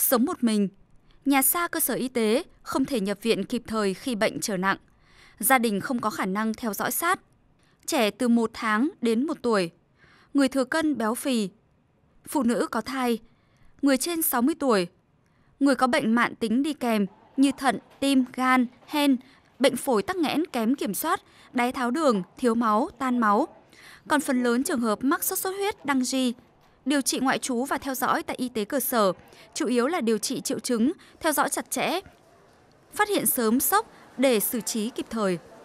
sống một mình. Nhà xa cơ sở y tế, không thể nhập viện kịp thời khi bệnh trở nặng. Gia đình không có khả năng theo dõi sát. Trẻ từ 1 tháng đến 1 tuổi. Người thừa cân béo phì. Phụ nữ có thai. Người trên 60 tuổi. Người có bệnh mạn tính đi kèm như thận, tim, gan, hen, bệnh phổi tắc nghẽn kém kiểm soát, đái tháo đường, thiếu máu, tan máu. Còn phần lớn trường hợp mắc sốt xuất huyết, đăng di, điều trị ngoại trú và theo dõi tại y tế cơ sở, chủ yếu là điều trị triệu chứng, theo dõi chặt chẽ, phát hiện sớm sốc để xử trí kịp thời.